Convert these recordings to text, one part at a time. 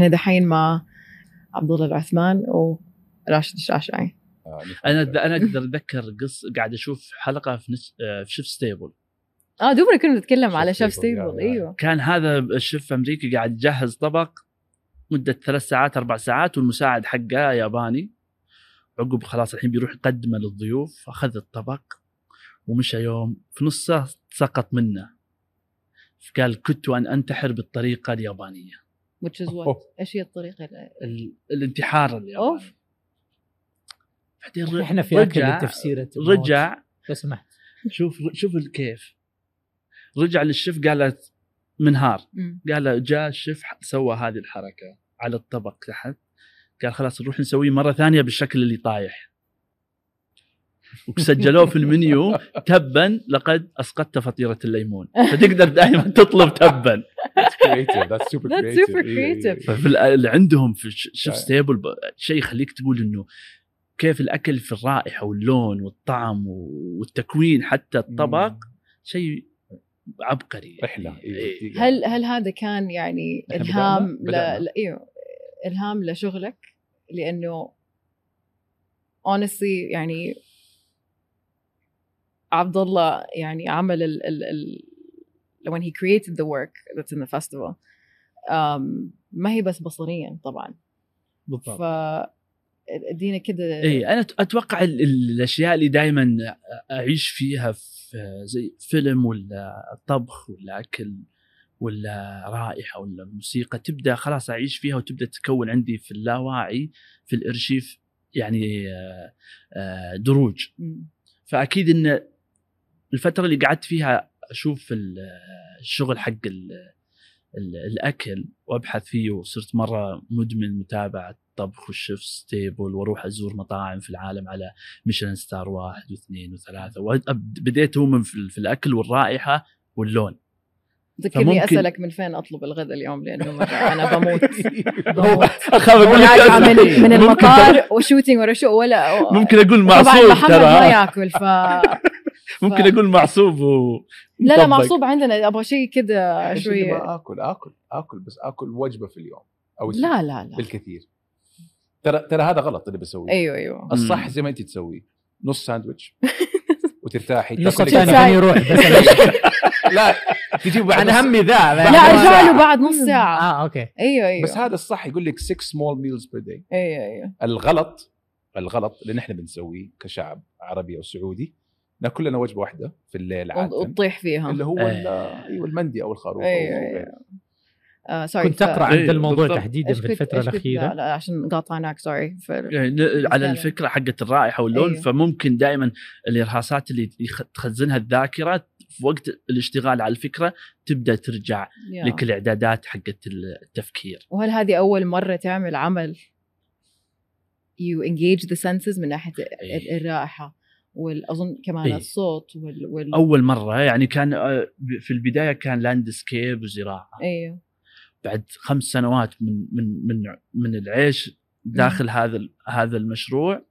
احنا دحين مع عبد الله العثمان وراشد الشاشعي انا انا اقدر اتذكر قص قاعد اشوف حلقه في نس... في شيف ستيبل اه دوبنا كنا نتكلم على شيف ستيبل يعني ايوه كان هذا الشيف امريكي قاعد يجهز طبق مده ثلاث ساعات اربع ساعات والمساعد حقه ياباني عقب خلاص الحين بيروح يقدمه للضيوف اخذ الطبق ومشى يوم في نصه سقط منه فقال كدت ان انتحر بالطريقه اليابانيه which is what ايش هي الطريقه ال... الانتحار اللي اوف بعدين احنا في رجع تفسير رجع لو سمحت شوف شوف كيف رجع للشيف قالت منهار قال جاء الشيف سوى هذه الحركه على الطبق تحت قال خلاص نروح نسويه مره ثانيه بالشكل اللي طايح وسجلوه في المنيو تبا لقد اسقطت فطيره الليمون فتقدر دائما تطلب تبا ذاتس سوبر creative. اللي عندهم في شيف ستيبل شيء يخليك تقول انه كيف الاكل في الرائحه واللون والطعم والتكوين حتى الطبق شيء عبقري يعني. رحله إيه. إيه. هل هل هذا كان يعني الهام ل... ايوه الهام لشغلك لانه اونستلي يعني عبد الله يعني عمل ال ال ال when he created the work that's in the festival um, ما هي بس بصريا طبعا بالضبط ف ادينا كده اي انا اتوقع الاشياء اللي دائما اعيش فيها في زي فيلم ولا طبخ ولا اكل ولا رائحه ولا موسيقى تبدا خلاص اعيش فيها وتبدا تتكون عندي في اللاواعي في الارشيف يعني آه، آه، دروج فاكيد ان الفتره اللي قعدت فيها اشوف الشغل حق الاكل وابحث فيه وصرت مره مدمن متابعه طبخ والشيف ستيبل واروح ازور مطاعم في العالم على ميشلان ستار واحد واثنين وثلاثه وبديت اومن في الاكل والرائحه واللون ذكرني فممكن... اسالك من فين اطلب الغداء اليوم لانه انا بموت اخاف اقول لك من, من المطار وشوتينج ولا شو ولا ممكن اقول معصوم ترى ما ياكل ف ممكن اقول معصوب و لا لا معصوب عندنا ابغى شيء كذا شويه اكل اكل اكل بس اكل وجبه في اليوم او لا لا لا بالكثير ترى ترى هذا غلط اللي بسويه ايوه ايوه الصح زي ما انت تسويه نص ساندويتش وترتاحي نص الثاني فين يروح بس لا تجيب بعد انا همي ذا لا ارجع له بعد نص ساعه اه اوكي ايوه ايوه بس هذا الصح يقول لك 6 سمول ميلز بير داي ايوه ايوه الغلط الغلط اللي نحن بنسويه كشعب عربي او سعودي ناكل لنا وجبه واحده في الليل عاده وتطيح فيها اللي هو آه. ايوه المندي او الخروف أيوه آه سوري كنت اقرا عن إيه، الموضوع تحديدا في الفتره الاخيره لا, لا عشان قاطعناك سوري يعني على الفكره حقت الرائحه واللون أيوه. فممكن دائما الارهاصات اللي تخزنها الذاكره في وقت الاشتغال على الفكره تبدا ترجع يا. لك الاعدادات حقت التفكير وهل هذه اول مره تعمل عمل يو انجيج ذا سنسز من ناحيه أيوه. الرائحه والاظن كمان إيه؟ الصوت وال, وال... اول مره يعني كان آه، في البدايه كان لاندسكيب وزراعه ايوه بعد خمس سنوات من من من من العيش داخل مم. هذا هذا المشروع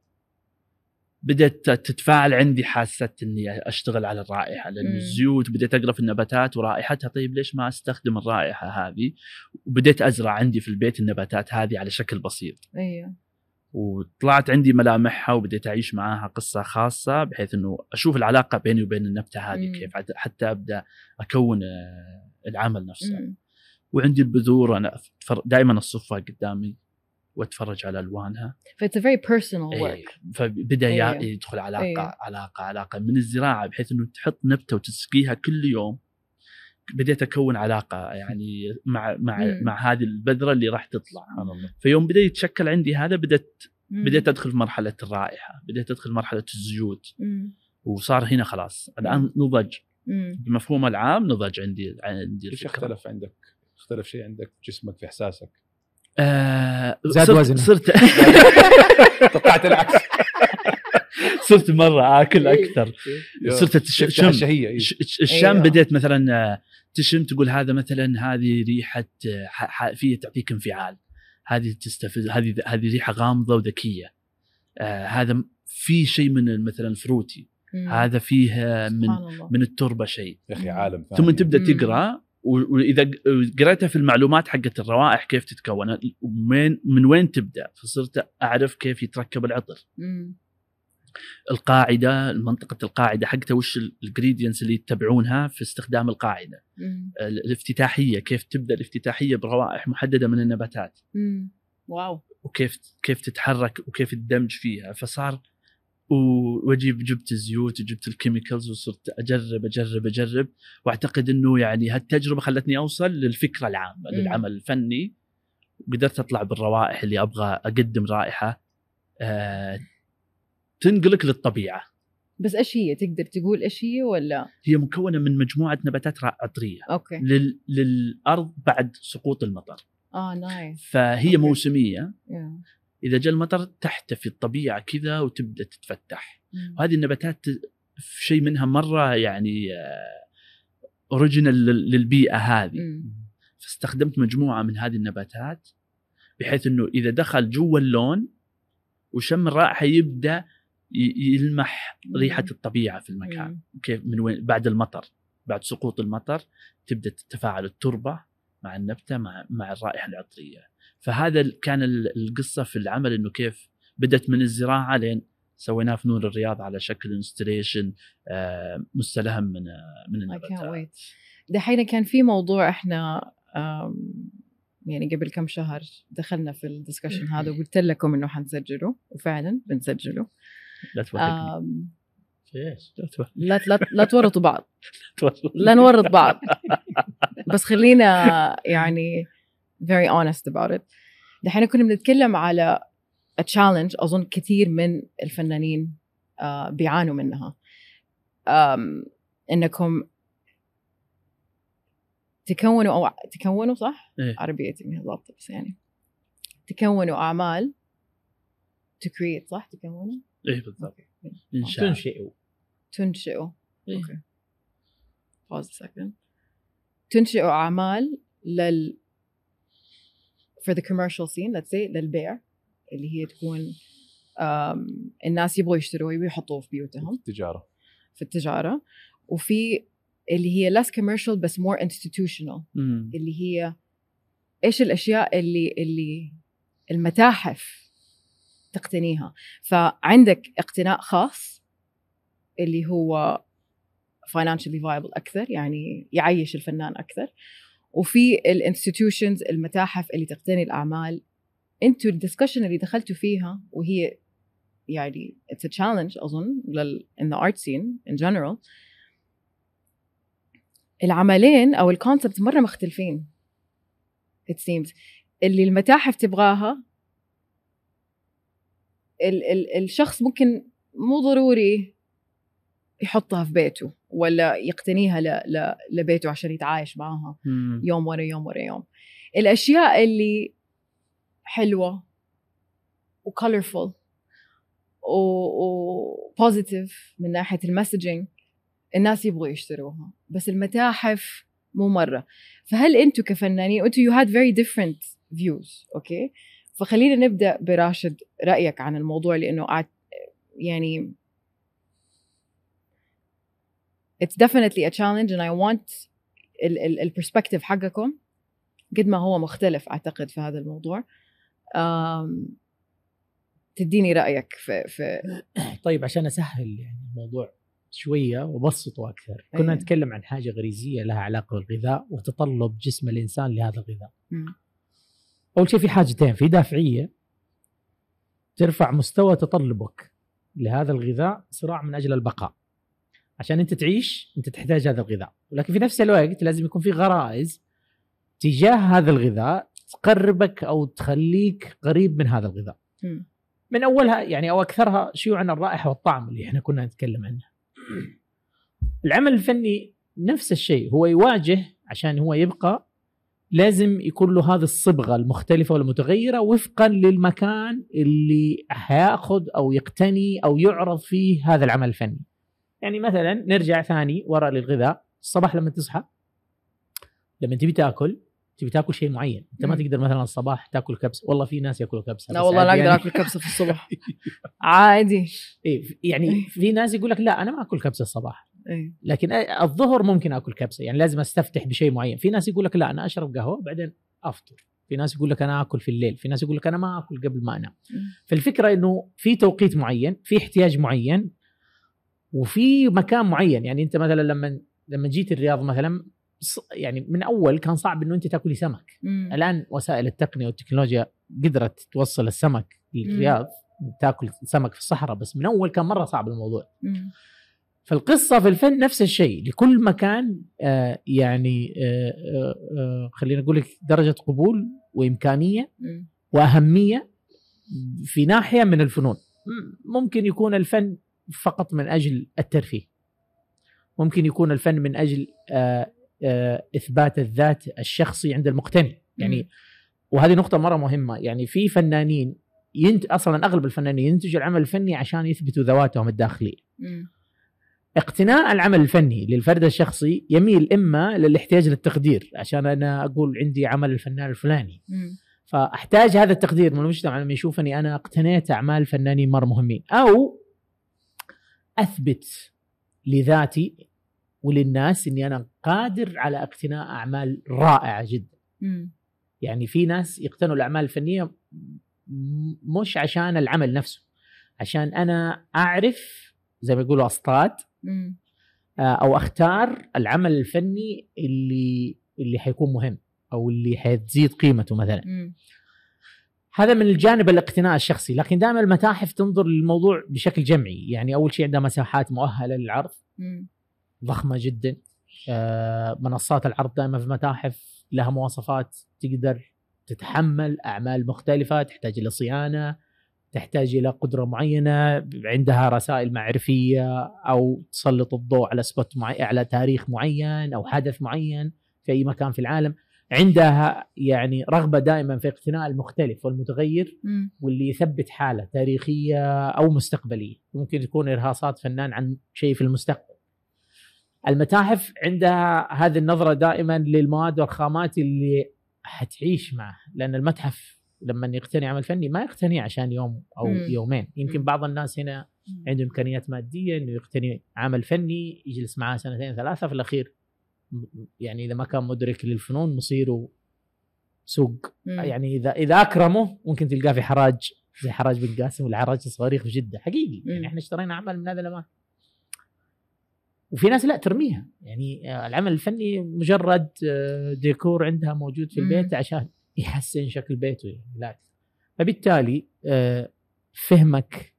بدات تتفاعل عندي حاسه اني اشتغل على الرائحه لان الزيوت بديت اقرا في النباتات ورائحتها طيب ليش ما استخدم الرائحه هذه؟ وبديت ازرع عندي في البيت النباتات هذه على شكل بسيط. ايوه وطلعت عندي ملامحها وبديت اعيش معاها قصه خاصه بحيث انه اشوف العلاقه بيني وبين النبته هذه كيف حتى ابدا اكون آه، العمل نفسه مم. وعندي البذور انا دائما اصفها قدامي واتفرج على الوانها فايتس ا فيري بيرسونال ورك فبدا إيه. يدخل علاقه أيه. علاقه علاقه من الزراعه بحيث انه تحط نبته وتسقيها كل يوم بديت اكون علاقه يعني مع مع مم. مع هذه البذره اللي راح تطلع فيوم بدا يتشكل عندي هذا بدات بديت ادخل في مرحله الرائحه بديت ادخل مرحله الزيوت مم. وصار هنا خلاص الان نضج بمفهوم العام نضج عندي عندي ايش اختلف عندك؟ اختلف شيء عندك في جسمك في احساسك؟ آه زاد وزنك صرت توقعت العكس صرت مره اكل إيه. اكثر صرت إيه. الشم الشم أيوة. بديت مثلا آه، تشم تقول هذا مثلا هذه ريحه آه، في تعطيك انفعال هذه تستفز هذه هذه ريحه غامضه وذكيه آه هذا في شيء من مثلا فروتي مم. هذا فيه من الله. من التربه شيء يا اخي عالم ثاني. ثم تبدا تقرا واذا قريتها في المعلومات حقت الروائح كيف تتكون ومن من وين تبدا فصرت اعرف كيف يتركب العطر مم. القاعده منطقه القاعده حقتها وش الجريدينتس اللي يتبعونها في استخدام القاعده مم. الافتتاحيه كيف تبدا الافتتاحيه بروائح محدده من النباتات مم. واو وكيف كيف تتحرك وكيف الدمج فيها فصار واجيب جبت الزيوت وجبت الكيميكلز وصرت اجرب اجرب اجرب واعتقد انه يعني هالتجربه خلتني اوصل للفكره العامه للعمل الفني وقدرت اطلع بالروائح اللي ابغى اقدم رائحه آه تنقلك للطبيعه بس ايش هي تقدر تقول ايش هي ولا هي مكونه من مجموعه نباتات عطريه اوكي لل... للارض بعد سقوط المطر اه نايس فهي أوكي. موسميه yeah. اذا جاء المطر تحتفي الطبيعه كذا وتبدا تتفتح مم. وهذه النباتات شيء منها مره يعني اوريجينال آه، للبيئه هذه مم. فاستخدمت مجموعه من هذه النباتات بحيث انه اذا دخل جوا اللون وشم الرائحه يبدا يلمح ريحه الطبيعه في المكان كيف من وين بعد المطر بعد سقوط المطر تبدا تتفاعل التربه مع النبته مع مع الرائحه العطريه فهذا كان القصه في العمل انه كيف بدات من الزراعه لين سويناه في نور الرياض على شكل انستليشن آه، مستلهم من آه، من النباتات دحين كان في موضوع احنا يعني قبل كم شهر دخلنا في الدسكشن هذا وقلت لكم انه حنسجله وفعلا بنسجله لا لا لا تورطوا بعض لا نورط بعض بس خلينا يعني very honest about it دحين كنا بنتكلم على تشالنج اظن كثير من الفنانين آه، بيعانوا منها انكم تكونوا او تكونوا صح؟ إيه؟ عربيتي ما بس يعني تكونوا اعمال create صح تكونوا؟ ايه بالضبط انشاء تنشئوا تنشئوا إيه. اوكي pause a second تنشئوا اعمال لل for the commercial scene let's say للبيع اللي هي تكون um, الناس يبغوا يشتروه يبغوا يحطوه في بيوتهم في التجاره في التجاره وفي اللي هي less commercial بس more institutional مم. اللي هي ايش الاشياء اللي اللي المتاحف تقتنيها فعندك اقتناء خاص اللي هو فاينانشلي فايبل اكثر يعني يعيش الفنان اكثر وفي الانستتيوشنز المتاحف اللي تقتني الاعمال انتو الدسكشن اللي دخلتوا فيها وهي يعني اتس تشالنج اظن لل in the art scene in general العملين او الكونسبت مره مختلفين it seems اللي المتاحف تبغاها ال ال الشخص ممكن مو ضروري يحطها في بيته ولا يقتنيها ل ل لبيته عشان يتعايش معاها مم. يوم ورا يوم ورا يوم الاشياء اللي حلوه وكولرفول وبوزيتيف من ناحيه المسجنج الناس يبغوا يشتروها بس المتاحف مو مره فهل انتم كفنانين انتم يو هاد فيري ديفرنت فيوز اوكي فخلينا نبدا براشد رايك عن الموضوع لانه يعني it's definitely a challenge and I want perspective حقكم قد ما هو مختلف اعتقد في هذا الموضوع تديني رايك في, في طيب عشان اسهل يعني الموضوع شويه وبسطه اكثر كنا أيه. نتكلم عن حاجه غريزيه لها علاقه بالغذاء وتطلب جسم الانسان لهذا الغذاء م. اول شيء في حاجتين في دافعيه ترفع مستوى تطلبك لهذا الغذاء صراع من اجل البقاء عشان انت تعيش انت تحتاج هذا الغذاء ولكن في نفس الوقت لازم يكون في غرائز تجاه هذا الغذاء تقربك او تخليك قريب من هذا الغذاء م. من اولها يعني او اكثرها شيوعا الرائحه والطعم اللي احنا كنا نتكلم عنه العمل الفني نفس الشيء هو يواجه عشان هو يبقى لازم يكون له هذه الصبغه المختلفه والمتغيره وفقا للمكان اللي هياخذ او يقتني او يعرض فيه هذا العمل الفني. يعني مثلا نرجع ثاني وراء للغذاء، الصباح لما تصحى لما تبي تاكل تبي تاكل شيء معين، انت ما تقدر مثلا الصباح تاكل كبسه، والله في ناس ياكلوا كبسه لا والله لا اقدر يعني... اكل كبسه في الصبح عادي إيه يعني في ناس يقول لك لا انا ما اكل كبسه الصباح، إيه. لكن الظهر ممكن اكل كبسه يعني لازم استفتح بشيء معين في ناس يقول لك لا انا اشرب قهوه بعدين افطر في ناس يقول لك انا اكل في الليل في ناس يقول لك انا ما اكل قبل ما انام إيه. فالفكره انه في توقيت معين في احتياج معين وفي مكان معين يعني انت مثلا لما لما جيت الرياض مثلا يعني من اول كان صعب انه انت تاكلي سمك مم. إيه. الان وسائل التقنيه والتكنولوجيا قدرت توصل السمك للرياض تاكل سمك في الصحراء بس من اول كان مره صعب الموضوع مم. فالقصه في الفن نفس الشيء لكل مكان آه، يعني آه، آه، خلينا اقول لك درجه قبول وامكانيه واهميه في ناحيه من الفنون ممكن يكون الفن فقط من اجل الترفيه ممكن يكون الفن من اجل اثبات الذات الشخصي عند المقتنع يعني وهذه نقطه مره مهمه يعني في فنانين ينت... اصلا اغلب الفنانين ينتجوا العمل الفني عشان يثبتوا ذواتهم الداخليه اقتناء العمل الفني للفرد الشخصي يميل اما للاحتياج للتقدير عشان انا اقول عندي عمل الفنان الفلاني م. فاحتاج هذا التقدير من المجتمع لما يشوفني انا اقتنيت اعمال فنانين مره مهمين او اثبت لذاتي وللناس اني انا قادر على اقتناء اعمال رائعه جدا. م. يعني في ناس يقتنوا الاعمال الفنيه مش عشان العمل نفسه عشان انا اعرف زي ما يقولوا اصطاد آه، او اختار العمل الفني اللي اللي حيكون مهم او اللي حتزيد قيمته مثلا مم. هذا من الجانب الاقتناء الشخصي لكن دائما المتاحف تنظر للموضوع بشكل جمعي يعني اول شيء عندها مساحات مؤهله للعرض مم. ضخمه جدا آه، منصات العرض دائما في المتاحف لها مواصفات تقدر تتحمل اعمال مختلفه تحتاج الى صيانه تحتاج الى قدره معينه عندها رسائل معرفيه او تسلط الضوء على سبوت معين على تاريخ معين او حدث معين في اي مكان في العالم عندها يعني رغبه دائما في اقتناء المختلف والمتغير واللي يثبت حاله تاريخيه او مستقبليه ممكن تكون ارهاصات فنان عن شيء في المستقبل المتاحف عندها هذه النظره دائما للمواد والخامات اللي حتعيش معه لان المتحف لما يقتني عمل فني ما يقتني عشان يوم او مم. يومين يمكن بعض الناس هنا عنده امكانيات ماديه انه يقتني عمل فني يجلس معاه سنتين ثلاثه في الاخير يعني اذا ما كان مدرك للفنون مصيره سوق مم. يعني اذا اذا اكرمه ممكن تلقاه في حراج زي حراج بن قاسم والعراج الصواريخ في جده حقيقي مم. يعني احنا اشترينا عمل من هذا الاماكن وفي ناس لا ترميها يعني آه، العمل الفني مجرد آه، ديكور عندها موجود في البيت عشان يحسن شكل بيته يعني لا فبالتالي آه، فهمك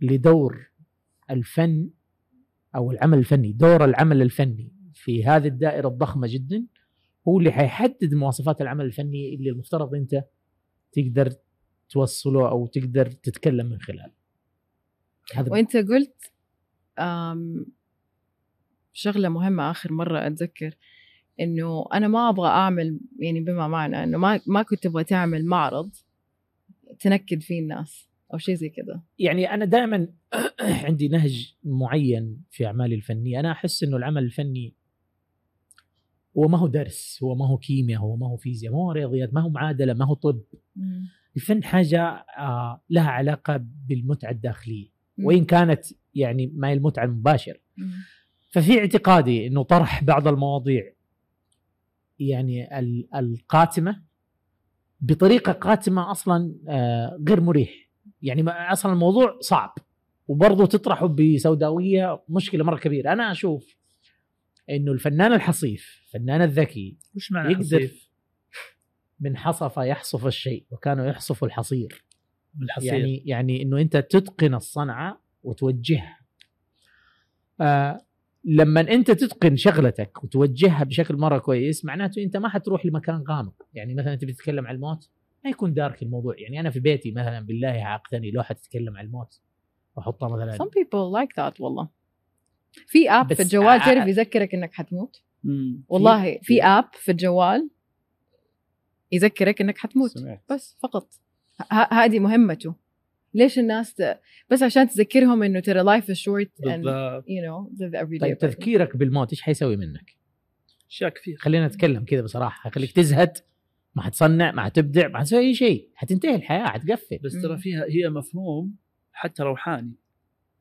لدور الفن او العمل الفني دور العمل الفني في هذه الدائره الضخمه جدا هو اللي حيحدد مواصفات العمل الفني اللي المفترض انت تقدر توصله او تقدر تتكلم من خلاله وانت قلت شغله مهمه اخر مره اتذكر انه انا ما ابغى اعمل يعني بما معنى انه ما ما كنت ابغى تعمل معرض تنكد فيه الناس او شيء زي كذا يعني انا دائما عندي نهج معين في اعمالي الفنيه انا احس انه العمل الفني هو ما هو درس هو ما هو كيمياء هو ما هو فيزياء ما هو رياضيات ما هو معادله ما هو طب الفن حاجه آه، لها علاقه بالمتعه الداخليه وان كانت يعني ما هي المتعه المباشره ففي اعتقادي انه طرح بعض المواضيع يعني القاتمه بطريقه قاتمه اصلا آه، غير مريح يعني اصلا الموضوع صعب وبرضه تطرحه بسوداويه مشكله مره كبيره انا اشوف انه الفنان الحصيف الفنان الذكي وش معنى يقدر من حصف يحصف الشيء وكانوا يحصفوا الحصير بالحصير يعني يعني انه انت تتقن الصنعه وتوجهها آه لما انت تتقن شغلتك وتوجهها بشكل مره كويس معناته انت ما حتروح لمكان غامق يعني مثلا تبي تتكلم عن الموت ما يكون دارك الموضوع يعني انا في بيتي مثلا بالله عاقتني لوحه تتكلم عن الموت واحطها مثلا some people like that والله في اب في الجوال تعرف يذكرك انك حتموت والله في اب في الجوال يذكرك انك حتموت سمعت. بس فقط هذه مهمته ليش الناس ت... بس عشان تذكرهم انه ترى لايف از شورت اند يو نو live طيب تذكيرك بالموت ايش حيسوي منك؟ اشياء كثير خلينا نتكلم كذا بصراحه حيخليك تزهد ما حتصنع ما حتبدع ما حتسوي اي شيء حتنتهي الحياه حتقفل بس ترى فيها هي مفهوم حتى روحاني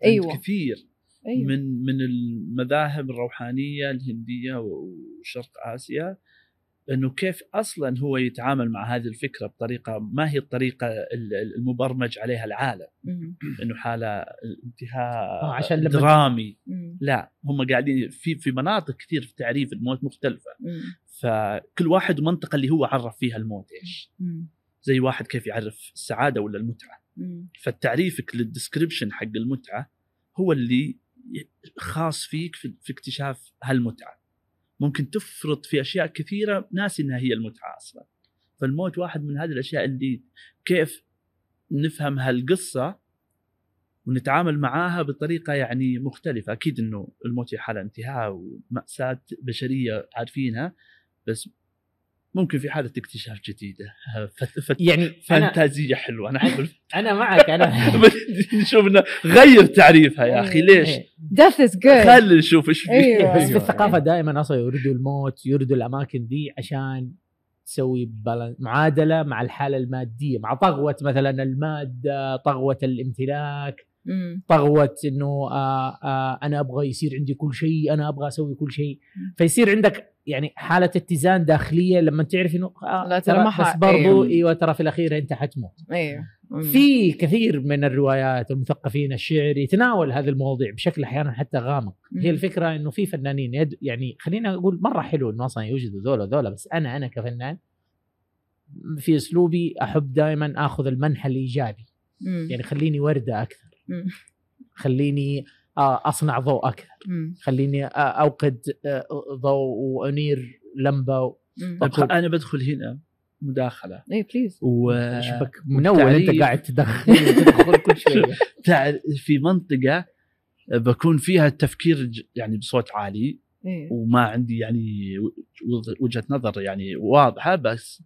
ايوه كثير أيوة. من من المذاهب الروحانيه الهنديه وشرق اسيا انه كيف اصلا هو يتعامل مع هذه الفكره بطريقه ما هي الطريقه المبرمج عليها العالم انه حاله انتهاء آه، عشان درامي لا هم قاعدين في في مناطق كثير في تعريف الموت مختلفه فكل واحد منطقه اللي هو عرف فيها الموت ايش زي واحد كيف يعرف السعاده ولا المتعه فالتعريفك فتعريفك حق المتعه هو اللي خاص فيك في اكتشاف هالمتعه ممكن تفرط في اشياء كثيره ناسي انها هي المتعه اصلا فالموت واحد من هذه الاشياء اللي كيف نفهم هالقصه ونتعامل معاها بطريقه يعني مختلفه اكيد انه الموت هي حاله انتهاء وماساه بشريه عارفينها بس ممكن في حاله اكتشاف جديده فت... فت... يعني فانتازيه أنا... حلوه انا احب انا معك انا نشوف انه غير تعريفها يا اخي إيه، ليش؟ إيه. death از جود خلينا نشوف ايش في أيوة. بس في أيوة. الثقافه دائما اصلا يريدوا الموت يريدوا الاماكن دي عشان تسوي معادله مع الحاله الماديه مع طغوه مثلا الماده طغوه الامتلاك طغوه انه آه، آه، انا ابغى يصير عندي كل شيء انا ابغى اسوي كل شيء فيصير عندك يعني حاله اتزان داخليه لما تعرف انه آه لا ترى ما بس برضو أيوه. ايوه ترى في الاخير انت حتموت ايوه في كثير من الروايات والمثقفين الشعر يتناول هذا المواضيع بشكل احيانا حتى غامق هي الفكره انه في فنانين يد يعني خلينا اقول مره حلو انه اصلا يوجدوا ذولا ذولا بس انا انا كفنان في اسلوبي احب دائما اخذ المنحى الايجابي يعني خليني ورده اكثر خليني آه، اصنع ضوء اكثر مم. خليني اوقد ضوء وانير لمبه طب انا بدخل هنا مداخله اي بليز وشبك من اول انت قاعد تدخل إيه، تدخل كل شيء في منطقه بكون فيها التفكير يعني بصوت عالي إيه؟ وما عندي يعني وجهه نظر يعني واضحه بس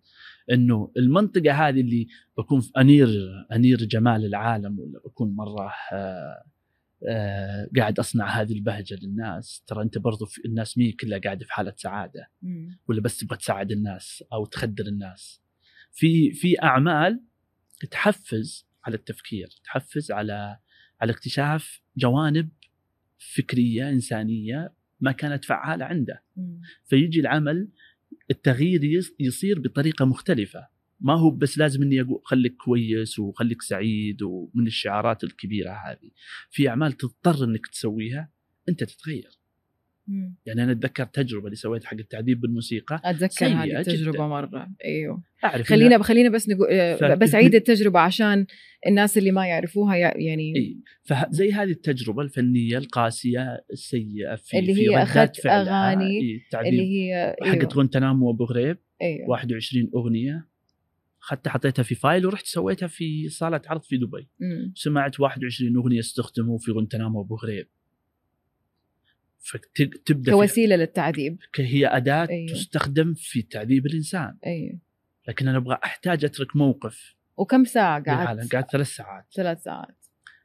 انه المنطقه هذه اللي بكون انير انير جمال العالم ولا بكون مره آه، آه قاعد اصنع هذه البهجه للناس ترى انت برضو في الناس مي كلها قاعده في حاله سعاده مم. ولا بس تبغى تساعد الناس او تخدر الناس في في اعمال تحفز على التفكير تحفز على على اكتشاف جوانب فكريه انسانيه ما كانت فعاله عنده مم. فيجي العمل التغيير يصير بطريقه مختلفه ما هو بس لازم اني اقول خليك كويس وخليك سعيد ومن الشعارات الكبيره هذه في اعمال تضطر انك تسويها انت تتغير مم. يعني انا اتذكر تجربه اللي سويتها حق التعذيب بالموسيقى اتذكر هذه التجربه جداً. مره ايوه اعرف خلينا إنها... خلينا بس نقول آه، بس اعيد التجربه عشان الناس اللي ما يعرفوها يعني إيه. فزي هذه التجربه الفنيه القاسيه السيئه في اللي هي اخذت اغاني إيه اللي هي أيوه. حقت غنتنام وابو غريب أيوه. 21 اغنيه خدتها حطيتها في فايل ورحت سويتها في صاله عرض في دبي مم. سمعت 21 اغنيه استخدموا في غنتنام ابو غريب فتبدا كوسيله للتعذيب هي اداه أيوه. تستخدم في تعذيب الانسان ايوه لكن انا ابغى احتاج اترك موقف وكم ساعه قعدت؟ قعدت ثلاث ساعات ثلاث ساعات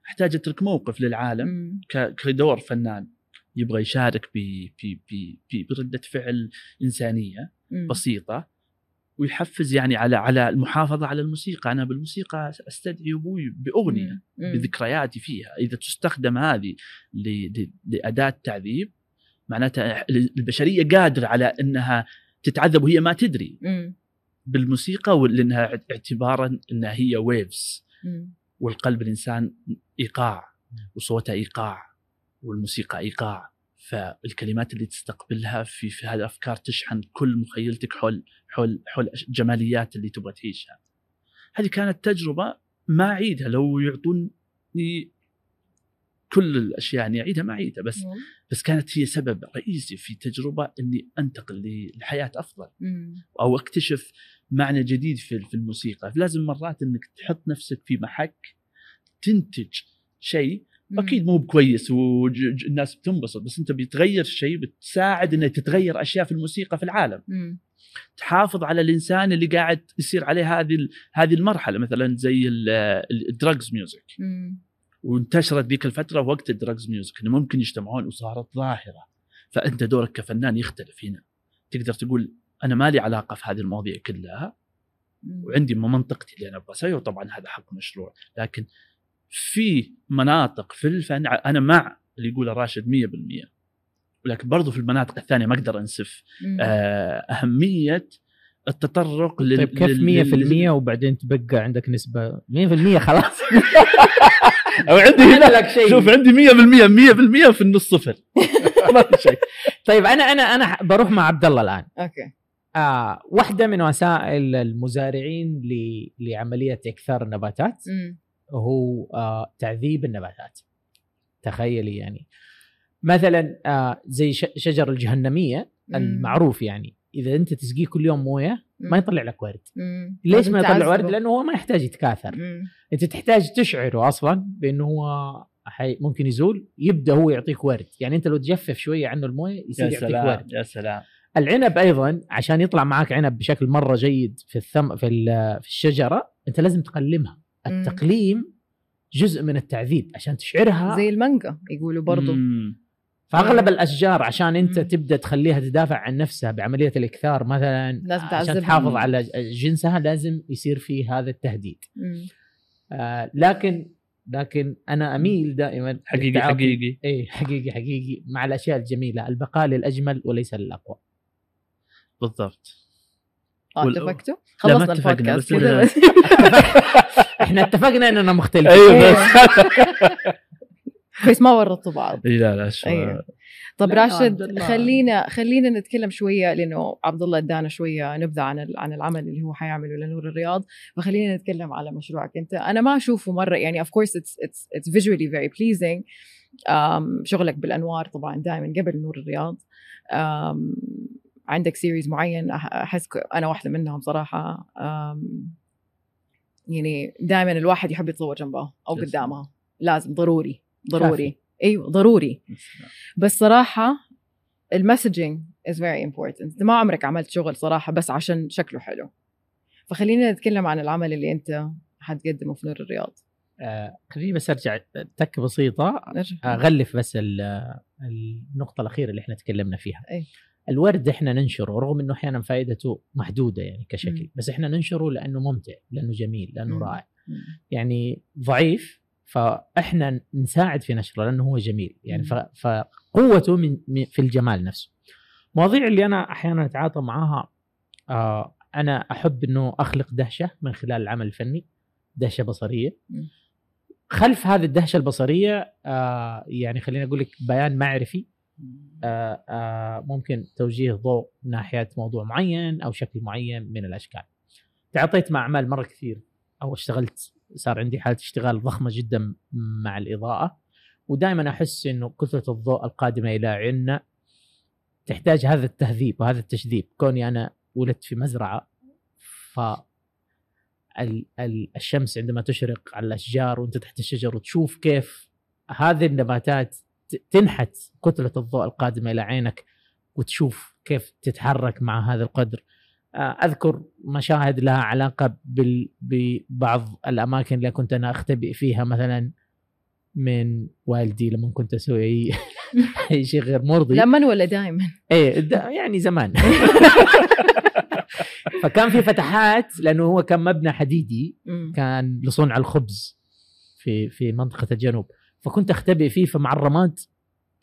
احتاج اترك موقف للعالم ك... كدور فنان يبغى يشارك ب ب ب ب برده فعل انسانيه مم. بسيطه ويحفز يعني على على المحافظه على الموسيقى انا بالموسيقى استدعي ابوي باغنيه بذكرياتي فيها اذا تستخدم هذه لاداه تعذيب معناتها البشريه قادره على انها تتعذب وهي ما تدري مم. بالموسيقى لانها اعتبارا انها هي ويفز والقلب الانسان ايقاع وصوته ايقاع والموسيقى ايقاع فالكلمات اللي تستقبلها في في هذه الافكار تشحن كل مخيلتك حول حول حول الجماليات اللي تبغى تعيشها. هذه كانت تجربه ما اعيدها لو يعطوني كل الاشياء اني اعيدها ما اعيدها بس مم. نعم. بس كانت هي سبب رئيسي في تجربه اني انتقل لحياه افضل مم. او اكتشف معنى جديد في في الموسيقى، لازم مرات انك تحط نفسك في محك تنتج شيء اكيد مو بكويس والناس بتنبسط بس انت بتغير شيء بتساعد انه تتغير اشياء في الموسيقى في العالم مم. تحافظ على الانسان اللي قاعد يصير عليه هذه هذه المرحله مثلا زي الدراجز ميوزك وانتشرت ذيك الفتره وقت الدراجز ميوزك انه ممكن يجتمعون وصارت ظاهره فانت دورك كفنان يختلف هنا تقدر تقول انا مالي علاقه في هذه المواضيع كلها وعندي منطقتي اللي انا ابغى اسويها وطبعا هذا حق مشروع لكن في مناطق في الفن انا مع اللي يقوله راشد 100% ولكن برضو في المناطق الثانيه ما اقدر انسف آه، اهميه التطرق طيب، لل طيب كيف 100% لل... وبعدين تبقى عندك نسبه 100% خلاص او عندي هنا لك شيء شوف عندي 100% 100% في النص صفر ما في شيء طيب انا انا انا بروح مع عبد الله الان اوكي آه واحده من وسائل المزارعين ل... لعمليه اكثار النباتات هو آه، تعذيب النباتات تخيلي يعني مثلا آه، زي شجر الجهنميه المعروف يعني اذا انت تسقيه كل يوم مويه ما يطلع لك ورد ليش ما يطلع ورد لانه هو ما يحتاج يتكاثر انت تحتاج تشعره اصلا بانه هو حي ممكن يزول يبدا هو يعطيك ورد يعني انت لو تجفف شويه عنه المويه يصير يعطيك سلام ورد يا سلام العنب ايضا عشان يطلع معك عنب بشكل مره جيد في الثم في, في الشجره انت لازم تقلمها التقليم جزء من التعذيب عشان تشعرها زي المانجا يقولوا برضو مم. فاغلب آه. الاشجار عشان انت مم. تبدا تخليها تدافع عن نفسها بعمليه الاكثار مثلا لازم عشان تحافظ مم. على جنسها لازم يصير في هذا التهديد آه لكن لكن انا اميل دائما حقيقي حقيقي اي حقيقي حقيقي مع الاشياء الجميله البقاء للاجمل وليس للاقوى بالضبط آه، اتفقتوا؟ خلصنا البودكاست احنا اتفقنا اننا مختلفين ايوه إيه. بس بس ما ورطوا بعض لا لا شو أيوة. طب راشد خلينا خلينا نتكلم شويه لانه عبد الله ادانا شويه نبذه عن عن العمل اللي هو حيعمله لنور الرياض فخلينا نتكلم على مشروعك انت انا ما اشوفه مره يعني اوف كورس اتس اتس اتس فيجوالي فيري بليزنج شغلك بالانوار طبعا دائما قبل نور الرياض عندك سيريز معين احس انا واحده منهم صراحه يعني دائما الواحد يحب يتصور جنبها او قدامها لازم ضروري ضروري كافي. ايوه ضروري بس صراحه المسجنج از فيري امبورتنت ما عمرك عملت شغل صراحه بس عشان شكله حلو فخلينا نتكلم عن العمل اللي انت حتقدمه في نور الرياض آه خليني بس ارجع تكه بسيطه اغلف بس النقطه الاخيره اللي احنا تكلمنا فيها أي. الورد احنا ننشره رغم انه احيانا فائدته محدوده يعني كشكل بس احنا ننشره لانه ممتع لانه جميل لانه رائع يعني ضعيف فاحنا نساعد في نشره لانه هو جميل يعني فقوته من في الجمال نفسه مواضيع اللي انا احيانا اتعاطى معاها آه، انا احب انه اخلق دهشه من خلال العمل الفني دهشه بصريه خلف هذه الدهشه البصريه آه، يعني خليني اقول لك بيان معرفي آه، آه، ممكن توجيه ضوء ناحيه موضوع معين او شكل معين من الاشكال. تعاطيت مع اعمال مره كثير او اشتغلت صار عندي حاله اشتغال ضخمه جدا مع الاضاءه ودائما احس انه كثره الضوء القادمه الى عنا تحتاج هذا التهذيب وهذا التشذيب كوني انا ولدت في مزرعه ف الشمس عندما تشرق على الاشجار وانت تحت الشجر وتشوف كيف هذه النباتات تنحت كتله الضوء القادمه الى عينك وتشوف كيف تتحرك مع هذا القدر آه، اذكر مشاهد لها علاقه ببعض الاماكن اللي كنت انا اختبئ فيها مثلا من والدي لما كنت اسوي اي شيء غير مرضي لما ولا دائما؟ ايه يعني زمان فكان في فتحات لانه هو كان مبنى حديدي كان لصنع الخبز في في منطقه الجنوب فكنت اختبئ فيه فمع الرماد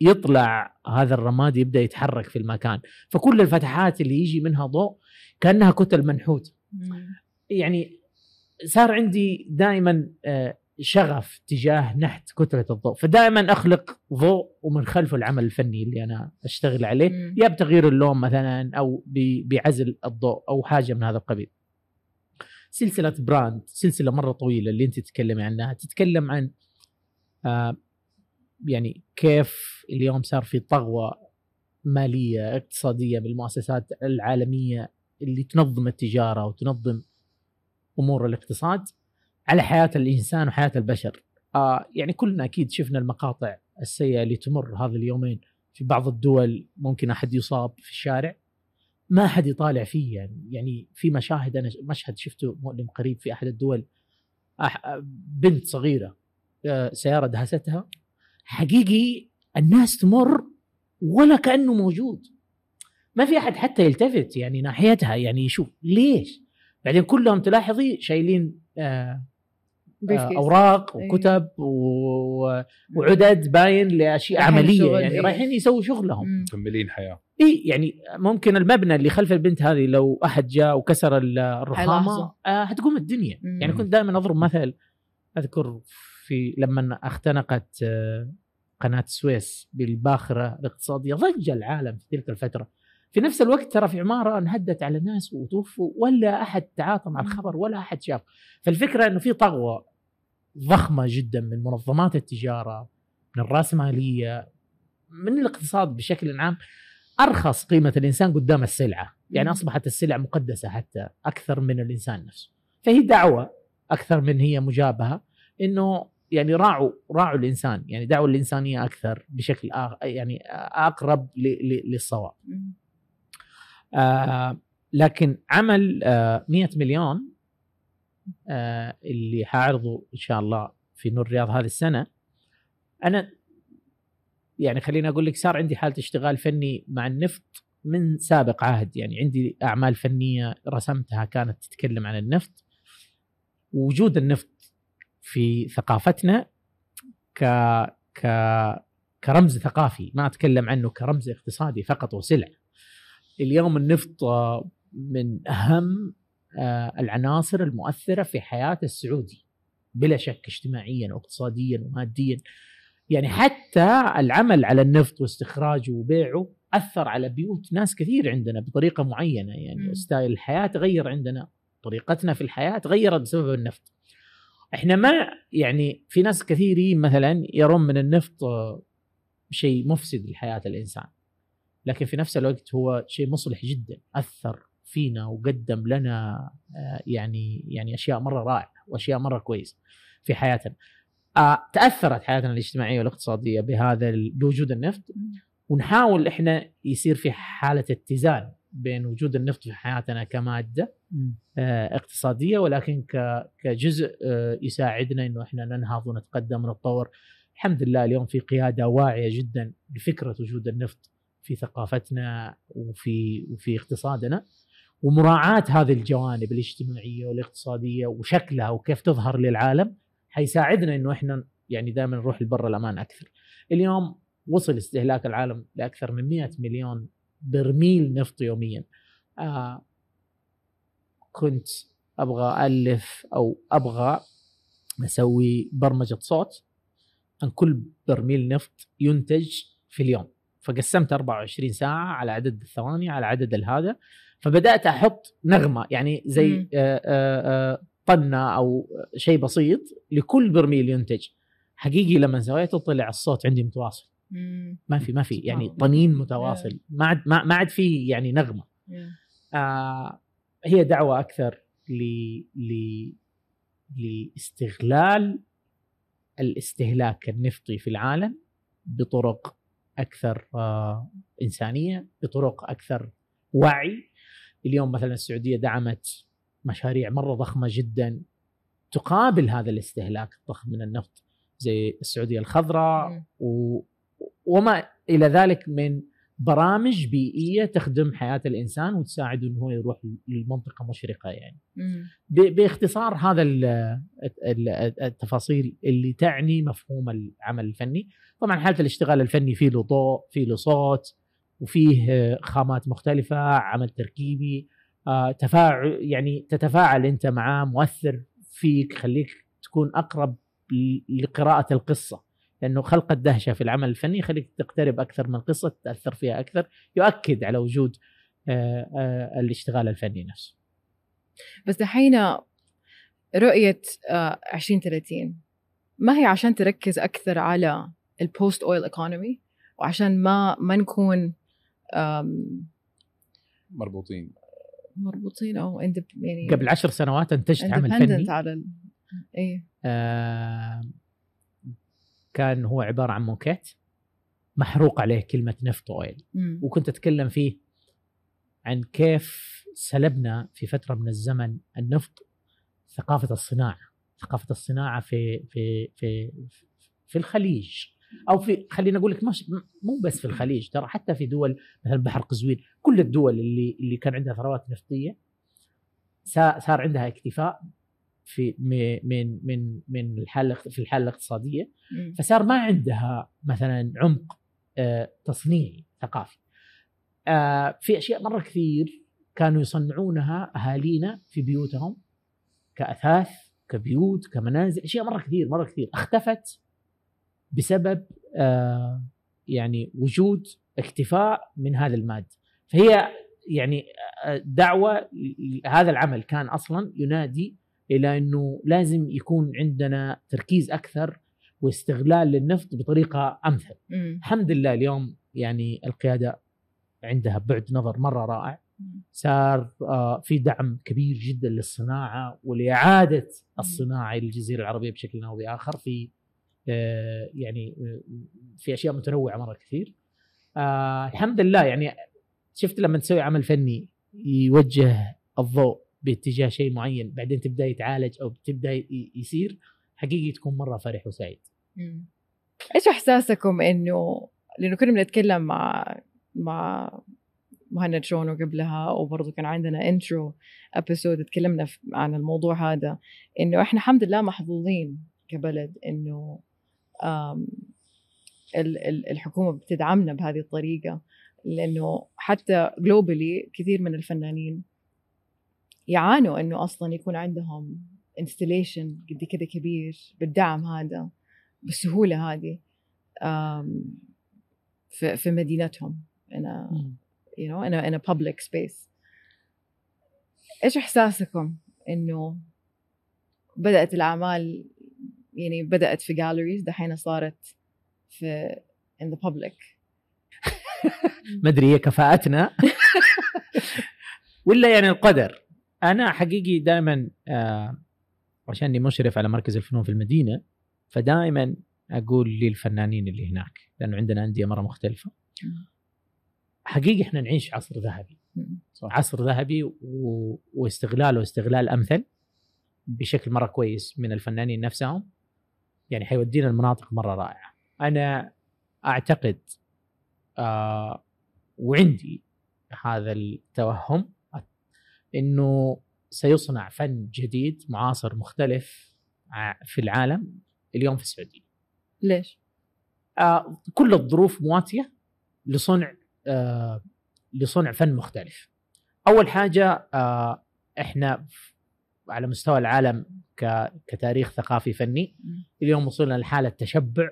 يطلع هذا الرماد يبدا يتحرك في المكان فكل الفتحات اللي يجي منها ضوء كانها كتل منحوت يعني صار عندي دائما آه، شغف تجاه نحت كتله الضوء فدائما اخلق ضوء ومن خلفه العمل الفني اللي انا اشتغل عليه مم. يا بتغيير اللون مثلا او بعزل الضوء او حاجه من هذا القبيل سلسله براند سلسله مره طويله اللي انت تتكلمي عنها تتكلم عن آه، يعني كيف اليوم صار في طغوه ماليه اقتصاديه بالمؤسسات العالميه اللي تنظم التجاره وتنظم امور الاقتصاد على حياه الانسان وحياه البشر. آه يعني كلنا اكيد شفنا المقاطع السيئه اللي تمر هذا اليومين في بعض الدول ممكن احد يصاب في الشارع ما حد يطالع فيه يعني يعني في مشاهد انا مشهد شفته مؤلم قريب في احد الدول بنت صغيره سياره دهستها حقيقي الناس تمر ولا كانه موجود ما في احد حتى يلتفت يعني ناحيتها يعني يشوف ليش بعدين كلهم تلاحظي شايلين آه، آه، اوراق أيوة. وكتب وعدد باين لاشياء عمليه يعني إيه. رايحين يسووا شغلهم مكملين حياه اي يعني ممكن المبنى اللي خلف البنت هذه لو احد جاء وكسر الرخامه آه، حتقوم الدنيا يعني كنت دائما اضرب مثل اذكر في لما اختنقت آه، قناه السويس بالباخره الاقتصاديه ضج العالم في تلك الفتره في نفس الوقت ترى في عماره انهدت على ناس وتوفوا ولا احد تعاطى مع الخبر ولا احد شاف فالفكره انه في طغوه ضخمه جدا من منظمات التجاره من الراسماليه من الاقتصاد بشكل عام ارخص قيمه الانسان قدام السلعه يعني اصبحت السلع مقدسه حتى اكثر من الانسان نفسه فهي دعوه اكثر من هي مجابهه انه يعني راعوا راعوا الانسان يعني دعوا الانسانيه اكثر بشكل آخر يعني اقرب للصواب. آه لكن عمل آه 100 مليون آه اللي حاعرضه ان شاء الله في نور الرياض هذه السنه انا يعني خليني اقول لك صار عندي حاله اشتغال فني مع النفط من سابق عهد يعني عندي اعمال فنيه رسمتها كانت تتكلم عن النفط وجود النفط في ثقافتنا ك ك كرمز ثقافي ما اتكلم عنه كرمز اقتصادي فقط وسلع اليوم النفط آه، من اهم آه، العناصر المؤثره في حياه السعودي بلا شك اجتماعيا واقتصاديا وماديا يعني حتى العمل على النفط واستخراجه وبيعه اثر على بيوت ناس كثير عندنا بطريقه معينه يعني ستايل الحياه تغير عندنا طريقتنا في الحياه تغيرت بسبب النفط احنا ما يعني في ناس كثيرين مثلا يرون من النفط آه، شيء مفسد لحياه الانسان لكن في نفس الوقت هو شيء مصلح جدا اثر فينا وقدم لنا آه، يعني يعني اشياء مره رائعه واشياء مره كويسه في حياتنا آه، تاثرت حياتنا الاجتماعيه والاقتصاديه بهذا بوجود النفط ونحاول احنا يصير في حاله اتزان بين وجود النفط في حياتنا كماده آه، اقتصاديه ولكن كجزء آه، يساعدنا انه احنا ننهض ونتقدم ونتطور الحمد لله اليوم في قياده واعيه جدا لفكره وجود النفط في ثقافتنا وفي وفي اقتصادنا ومراعاه هذه الجوانب الاجتماعيه والاقتصاديه وشكلها وكيف تظهر للعالم حيساعدنا انه احنا يعني دائما نروح لبر الامان اكثر. اليوم وصل استهلاك العالم لاكثر من 100 مليون برميل نفط يوميا. آه كنت ابغى الف او ابغى اسوي برمجه صوت عن كل برميل نفط ينتج في اليوم فقسمت 24 ساعه على عدد الثواني على عدد الهذا فبدات احط نغمه يعني زي آه، آه، آه، طنه او شيء بسيط لكل برميل ينتج حقيقي لما سويته طلع الصوت عندي متواصل ما في ما في يعني طنين متواصل ما عاد ما عاد في يعني نغمه آه هي دعوه اكثر ل ل لاستغلال الاستهلاك النفطي في العالم بطرق اكثر آه، انسانيه بطرق اكثر وعي اليوم مثلا السعوديه دعمت مشاريع مره ضخمه جدا تقابل هذا الاستهلاك الضخم من النفط زي السعوديه الخضراء و... وما الى ذلك من برامج بيئيه تخدم حياه الانسان وتساعده انه هو يروح للمنطقه مشرقه يعني. باختصار هذا التفاصيل اللي تعني مفهوم العمل الفني، طبعا حاله الاشتغال الفني فيه له ضوء، فيه له صوت، وفيه خامات مختلفه، عمل تركيبي، آه، تفاعل يعني تتفاعل انت معاه مؤثر فيك خليك تكون اقرب لقراءه القصه. لانه خلق الدهشه في العمل الفني يخليك تقترب اكثر من القصه تتاثر فيها اكثر يؤكد على وجود آه، آه، الاشتغال الفني نفسه بس دحين رؤيه 2030 آه، ما هي عشان تركز اكثر على البوست اويل ايكونومي وعشان ما ما نكون مربوطين مربوطين او يعني قبل عشر سنوات انتجت عمل فني على ال... ايه آه كان هو عباره عن موكيت محروق عليه كلمه نفط اويل وكنت اتكلم فيه عن كيف سلبنا في فتره من الزمن النفط ثقافه الصناعه ثقافه الصناعه في في في في الخليج او في خلينا اقول لك مو بس في الخليج ترى حتى في دول مثلا بحر قزوين كل الدول اللي اللي كان عندها ثروات نفطيه صار عندها اكتفاء في من من من الحاله في الحاله الاقتصاديه فصار ما عندها مثلا عمق آه، تصنيعي ثقافي آه، في اشياء مره كثير كانوا يصنعونها اهالينا في بيوتهم كاثاث كبيوت كمنازل اشياء مره كثير مره كثير اختفت بسبب آه، يعني وجود اكتفاء من هذا المادة فهي يعني دعوه هذا العمل كان اصلا ينادي الى انه لازم يكون عندنا تركيز اكثر واستغلال للنفط بطريقه امثل. مم. الحمد لله اليوم يعني القياده عندها بعد نظر مره رائع صار آه، في دعم كبير جدا للصناعه ولاعاده الصناعه الى الجزيره العربيه بشكل او باخر في آه، يعني آه، في اشياء متنوعه مره كثير. الحمد لله يعني شفت لما تسوي عمل فني يوجه الضوء باتجاه شيء معين بعدين تبدا يتعالج او تبدا يصير حقيقي تكون مره فرح وسعيد ايش احساسكم انه لانه كنا بنتكلم مع مع مهند شونو قبلها وبرضه كان عندنا انترو ابيسود تكلمنا عن الموضوع هذا انه احنا الحمد لله محظوظين كبلد انه الحكومه بتدعمنا بهذه الطريقه لانه حتى جلوبالي كثير من الفنانين يعانوا انه اصلا يكون عندهم انستليشن قد كذا كبير بالدعم هذا بالسهوله هذه في, في مدينتهم انا يو you know, انا انا public space ايش احساسكم انه بدات الاعمال يعني بدات في جاليريز دحين صارت في in the public ما ادري هي كفاءتنا ولا يعني القدر انا حقيقي دائما آه اني مشرف على مركز الفنون في المدينه فدائما اقول للفنانين اللي هناك لانه عندنا انديه مره مختلفه حقيقي احنا نعيش عصر ذهبي صح. عصر ذهبي و... واستغلاله استغلال امثل بشكل مره كويس من الفنانين نفسهم يعني حيودينا المناطق مره رائعه انا اعتقد آه وعندي هذا التوهم انه سيصنع فن جديد معاصر مختلف في العالم اليوم في السعوديه. ليش؟ آه كل الظروف مواتيه لصنع آه لصنع فن مختلف. اول حاجه آه احنا على مستوى العالم كتاريخ ثقافي فني اليوم وصلنا لحاله تشبع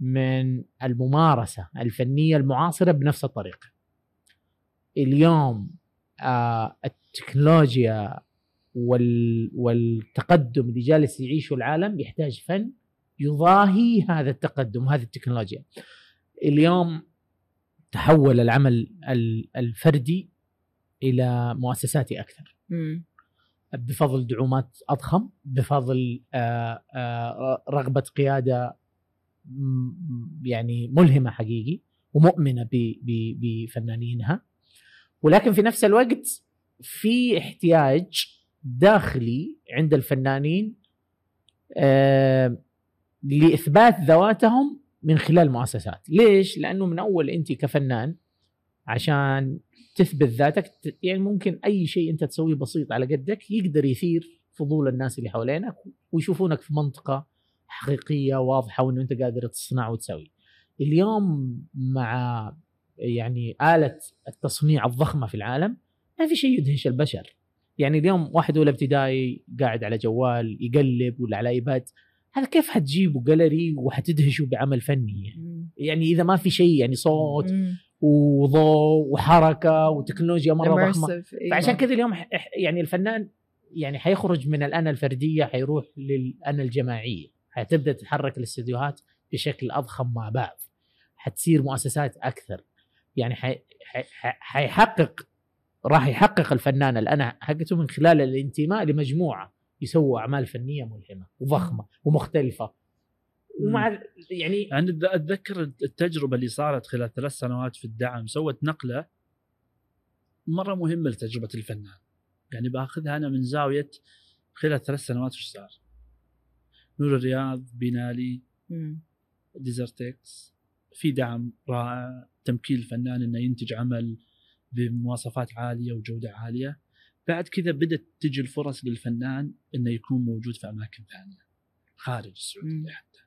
من الممارسه الفنيه المعاصره بنفس الطريقه. اليوم آه، التكنولوجيا والتقدم اللي جالس يعيشه العالم يحتاج فن يضاهي هذا التقدم وهذه التكنولوجيا اليوم تحول العمل الفردي الى مؤسساتي اكثر م. بفضل دعومات اضخم بفضل آه، آه، رغبه قياده يعني ملهمه حقيقي ومؤمنه بفنانينها ولكن في نفس الوقت في احتياج داخلي عند الفنانين آه لاثبات ذواتهم من خلال مؤسسات ليش لانه من اول انت كفنان عشان تثبت ذاتك يعني ممكن اي شيء انت تسويه بسيط على قدك يقدر يثير فضول الناس اللي حوالينك ويشوفونك في منطقه حقيقيه واضحه وانه انت قادر تصنع وتسوي اليوم مع يعني آلة التصنيع الضخمة في العالم ما في شيء يدهش البشر يعني اليوم واحد اولى ابتدائي قاعد على جوال يقلب ولا على ايباد هذا كيف حتجيبه جاليري وحتدهشه بعمل فني يعني, يعني اذا ما في شيء يعني صوت وضوء وحركه وتكنولوجيا مره ضخمه إيه. فعشان كذا اليوم يعني الفنان يعني حيخرج من الانا الفرديه حيروح للانا الجماعيه حتبدا تتحرك الاستديوهات بشكل اضخم مع بعض حتصير مؤسسات اكثر يعني حي... حي... حيحقق راح يحقق الفنان الأنا حقته من خلال الانتماء لمجموعة يسووا أعمال فنية ملهمة وضخمة ومختلفة ومع يعني انا اتذكر التجربه اللي صارت خلال ثلاث سنوات في الدعم سوت نقله مره مهمه لتجربه الفنان يعني باخذها انا من زاويه خلال ثلاث سنوات وش صار؟ نور الرياض بينالي ديزرتكس في دعم رائع تمكين الفنان انه ينتج عمل بمواصفات عاليه وجوده عاليه بعد كذا بدات تجي الفرص للفنان انه يكون موجود في اماكن ثانيه خارج السعوديه حتى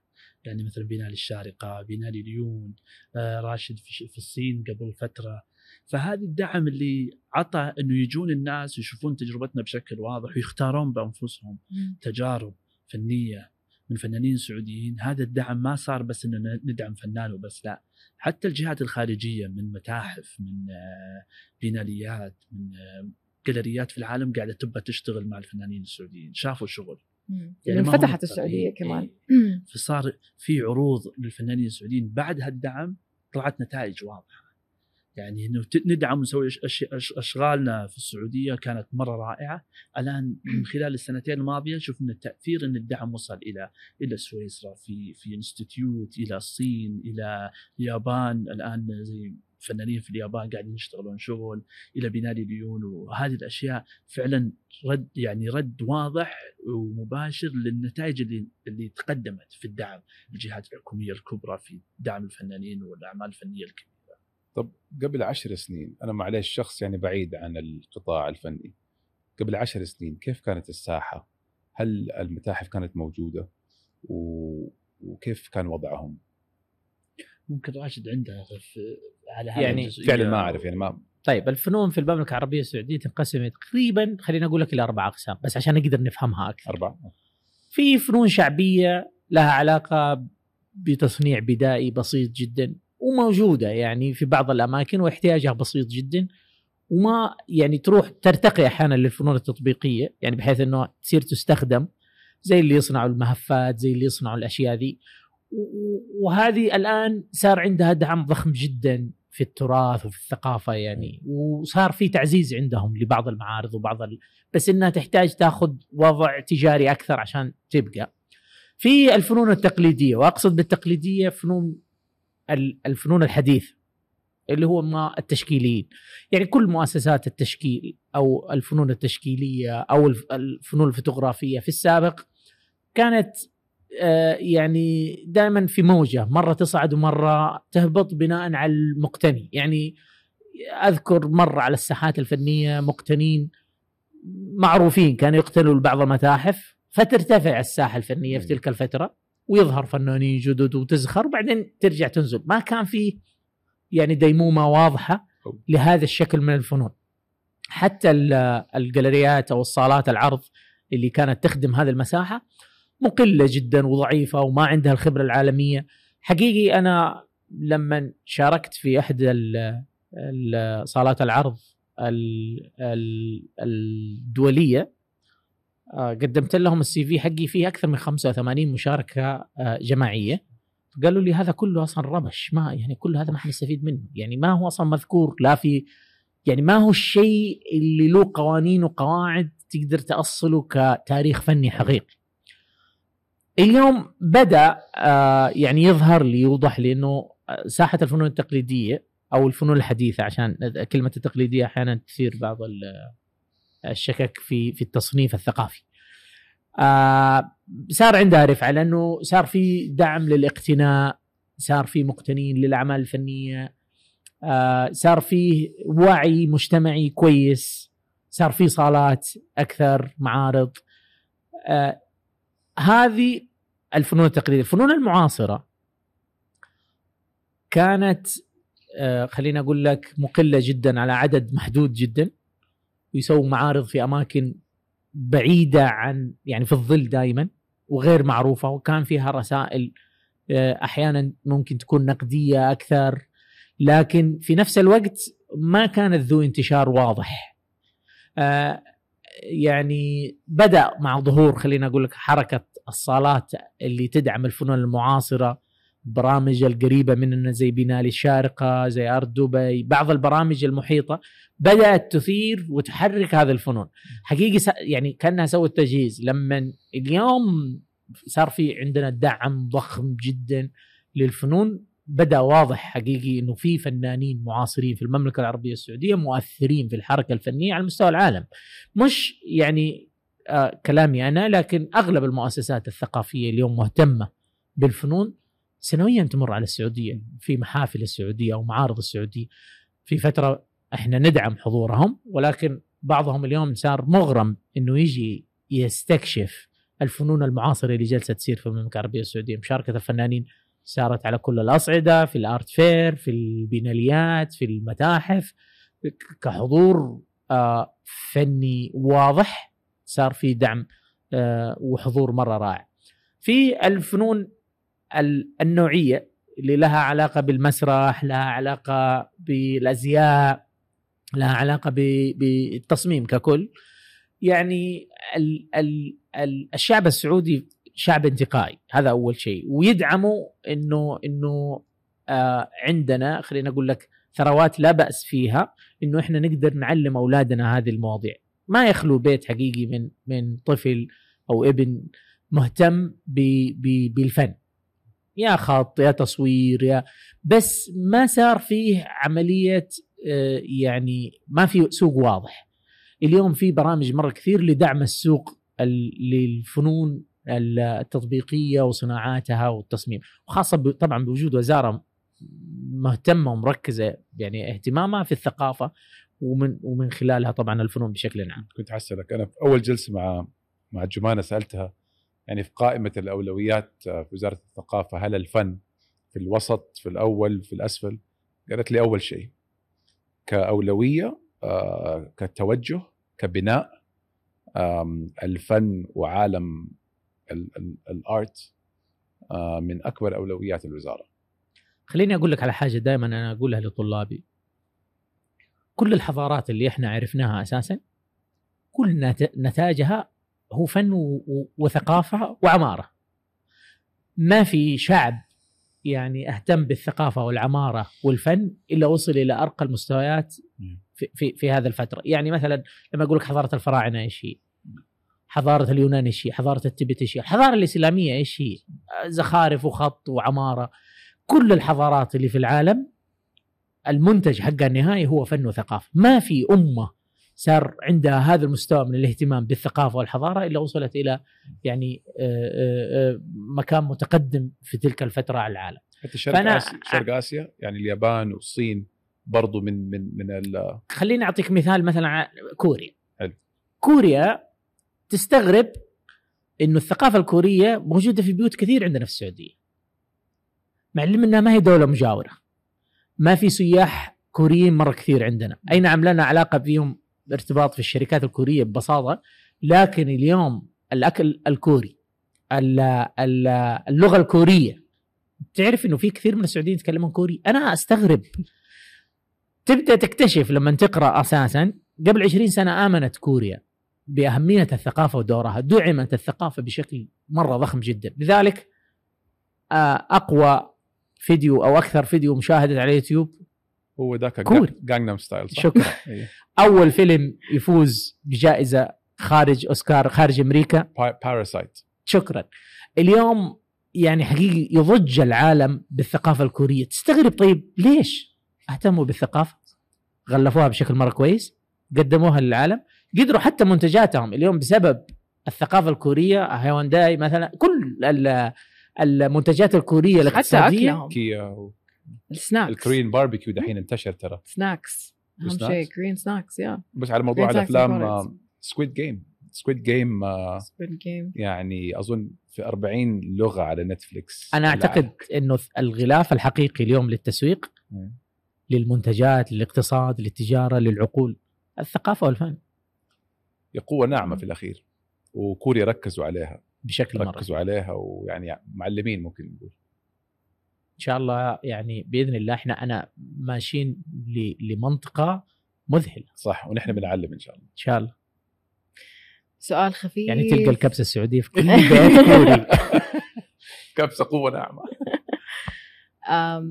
يعني مثلا بينالي الشارقه بينالي ليون، آه راشد في, في الصين قبل فتره فهذا الدعم اللي عطى انه يجون الناس ويشوفون تجربتنا بشكل واضح ويختارون بانفسهم تجارب فنيه من فنانين سعوديين هذا الدعم ما صار بس ان ندعم فنان وبس لا حتى الجهات الخارجيه من متاحف من آه، بيناليات من آه، جاليريات في العالم قاعده تبى تشتغل مع الفنانين السعوديين شافوا شغل يعني, يعني انفتحت السعوديه إيه، كمان إيه. فصار في عروض للفنانين السعوديين بعد هالدعم طلعت نتائج واضحه يعني انه ندعم ونسوي اشغالنا في السعوديه كانت مره رائعه الان من خلال السنتين الماضيه شفنا التاثير ان الدعم وصل الى الى سويسرا في في انستتيوت الى الصين الى اليابان الان زي فنانين في اليابان قاعدين يشتغلون شغل الى بناء ليون وهذه الاشياء فعلا رد يعني رد واضح ومباشر للنتائج اللي اللي تقدمت في الدعم الجهات الحكوميه الكبرى في دعم الفنانين والاعمال الفنيه الكبيره. طب قبل عشر سنين انا معليش شخص يعني بعيد عن القطاع الفني قبل عشر سنين كيف كانت الساحه؟ هل المتاحف كانت موجوده؟ وكيف كان وضعهم؟ ممكن راشد عنده على هذا يعني فعلا يعني ما اعرف يعني ما طيب الفنون في المملكه العربيه السعوديه تنقسم تقريبا خلينا اقول لك الى اربع اقسام بس عشان نقدر نفهمها اكثر اربعه في فنون شعبيه لها علاقه بتصنيع بدائي بسيط جدا وموجوده يعني في بعض الاماكن واحتياجها بسيط جدا وما يعني تروح ترتقي احيانا للفنون التطبيقيه يعني بحيث انه تصير تستخدم زي اللي يصنعوا المهفات زي اللي يصنعوا الاشياء ذي وهذه الان صار عندها دعم ضخم جدا في التراث وفي الثقافه يعني وصار في تعزيز عندهم لبعض المعارض وبعض ال... بس انها تحتاج تاخذ وضع تجاري اكثر عشان تبقى في الفنون التقليديه واقصد بالتقليديه فنون الفنون الحديث اللي هو ما التشكيليين يعني كل مؤسسات التشكيل او الفنون التشكيليه او الفنون الفوتوغرافيه في السابق كانت آه، يعني دائما في موجه مره تصعد ومره تهبط بناء على المقتني يعني اذكر مره على الساحات الفنيه مقتنين معروفين كانوا يقتلوا بعض المتاحف فترتفع الساحه الفنيه في تلك الفتره ويظهر فنانين جدد وتزخر وبعدين ترجع تنزل ما كان فيه يعني ديمومه واضحه لهذا الشكل من الفنون حتى الجاليريات او الصالات العرض اللي كانت تخدم هذه المساحه مقله جدا وضعيفه وما عندها الخبره العالميه حقيقي انا لما شاركت في احدى صالات العرض الدوليه آه، قدمت لهم السي في حقي فيه اكثر من 85 مشاركه آه، جماعيه قالوا لي هذا كله اصلا ربش ما يعني كل هذا ما حنستفيد منه يعني ما هو اصلا مذكور لا في يعني ما هو الشيء اللي له قوانين وقواعد تقدر تاصله كتاريخ فني حقيقي اليوم بدا آه، يعني يظهر لي يوضح لي انه ساحه الفنون التقليديه او الفنون الحديثه عشان كلمه التقليديه احيانا تثير بعض ال الشكك في في التصنيف الثقافي. آه صار عندها رفعه لانه صار في دعم للاقتناء، صار في مقتنين للاعمال الفنيه، آه صار فيه وعي مجتمعي كويس، صار في صالات اكثر، معارض. آه هذه الفنون التقليديه، الفنون المعاصره كانت آه، خليني اقول لك مقله جدا على عدد محدود جدا ويسووا معارض في اماكن بعيده عن يعني في الظل دائما وغير معروفه وكان فيها رسائل آه، احيانا ممكن تكون نقديه اكثر لكن في نفس الوقت ما كانت ذو انتشار واضح آه، يعني بدا مع ظهور خلينا اقول لك حركه الصالات اللي تدعم الفنون المعاصره برامج القريبه مننا زي بنالي الشارقه زي ارض دبي بعض البرامج المحيطه بدات تثير وتحرك هذه الفنون حقيقي يعني كانها سوت تجهيز لما اليوم صار في عندنا دعم ضخم جدا للفنون بدا واضح حقيقي انه في فنانين معاصرين في المملكه العربيه السعوديه مؤثرين في الحركه الفنيه على مستوى العالم مش يعني آه كلامي انا لكن اغلب المؤسسات الثقافيه اليوم مهتمه بالفنون سنويا تمر على السعوديه في محافل السعوديه او معارض السعوديه في فتره احنا ندعم حضورهم ولكن بعضهم اليوم صار مغرم انه يجي يستكشف الفنون المعاصره اللي جالسه تصير في المملكه العربيه السعوديه مشاركه الفنانين صارت على كل الاصعده في الارت فير في البناليات في المتاحف كحضور آه، فني واضح صار في دعم آه، وحضور مره رائع في الفنون النوعيه اللي لها علاقه بالمسرح لها علاقه بالازياء لها علاقه بالتصميم ككل يعني ال ال ال الشعب السعودي شعب انتقائي هذا اول شيء ويدعموا انه انه آه عندنا خلينا اقول لك ثروات لا باس فيها انه احنا نقدر نعلم اولادنا هذه المواضيع ما يخلو بيت حقيقي من من طفل او ابن مهتم ب ب بالفن يا خط يا تصوير يا بس ما صار فيه عمليه آه، يعني ما في سوق واضح اليوم في برامج مره كثير لدعم السوق للفنون التطبيقيه وصناعاتها والتصميم وخاصه طبعا بوجود وزاره مهتمه ومركزه يعني اهتمامها في الثقافه ومن ومن خلالها طبعا الفنون بشكل عام. كنت حسلك انا في اول جلسه مع مع جمانه سالتها يعني في قائمه الاولويات آه، في وزاره الثقافه هل الفن في الوسط في الاول في الاسفل قالت لي اول شيء كاولويه آه، كتوجه كبناء الفن وعالم الارت آه، من اكبر اولويات الوزاره خليني اقول لك على حاجه دائما انا اقولها لطلابي كل الحضارات اللي احنا عرفناها اساسا كل نتاجها هو فن وثقافه وعماره ما في شعب يعني اهتم بالثقافه والعماره والفن الا وصل الى ارقى المستويات في في, في هذا الفتره، يعني مثلا لما اقول لك حضاره الفراعنه ايش هي؟ حضاره اليونان ايش هي؟ حضاره التبت ايش هي؟ الحضاره الاسلاميه ايش هي؟ زخارف وخط وعماره كل الحضارات اللي في العالم المنتج حقها النهائي هو فن وثقافه، ما في امه صار عندها هذا المستوى من الاهتمام بالثقافه والحضاره الا وصلت الى يعني آه، آه، آه، مكان متقدم في تلك الفتره على العالم. حتى شرق فأنا اسيا شرق اسيا يعني اليابان والصين برضو من من من ال خليني اعطيك مثال مثلا كوريا. حلو. كوريا تستغرب انه الثقافه الكوريه موجوده في بيوت كثير عندنا في السعوديه. مع العلم انها ما هي دوله مجاوره. ما في سياح كوريين مره كثير عندنا، اي نعم لنا علاقه بهم ارتباط في الشركات الكوريه ببساطه لكن اليوم الاكل الكوري اللغه الكوريه تعرف انه في كثير من السعوديين يتكلمون كوري انا استغرب تبدا تكتشف لما تقرا اساسا قبل 20 سنه امنت كوريا باهميه الثقافه ودورها دعمت الثقافه بشكل مره ضخم جدا لذلك آه، اقوى فيديو او اكثر فيديو مشاهده على يوتيوب هو ذاك كوري جانجنام ستايل صح؟ شكرا إيه. اول فيلم يفوز بجائزه خارج اوسكار خارج امريكا باراسايت شكرا اليوم يعني حقيقي يضج العالم بالثقافه الكوريه تستغرب طيب ليش اهتموا بالثقافه غلفوها بشكل مره كويس قدموها للعالم قدروا حتى منتجاتهم اليوم بسبب الثقافه الكوريه هيونداي مثلا كل المنتجات الكوريه الاقتصاديه حتى اكلهم كيا السناكس الكوريين باربيكيو دحين انتشر ترى سناكس اهم شيء كورين سناكس يا بس على موضوع الافلام سكويد جيم سكويد جيم سكويد جيم يعني اظن في 40 لغه على نتفلكس انا اعتقد انه الغلاف الحقيقي اليوم للتسويق إيه. للمنتجات للاقتصاد للتجاره للعقول الثقافه والفن قوه ناعمه في الاخير وكوريا ركزوا عليها بشكل ركزوا مره ركزوا عليها ويعني معلمين ممكن نقول ان شاء الله يعني باذن الله احنا انا ماشيين لمنطقه مذهله صح ونحن بنعلم ان شاء الله ان شاء الله سؤال خفيف يعني تلقى الكبسه السعوديه في كل بيت كوري كبسه قوه ناعمه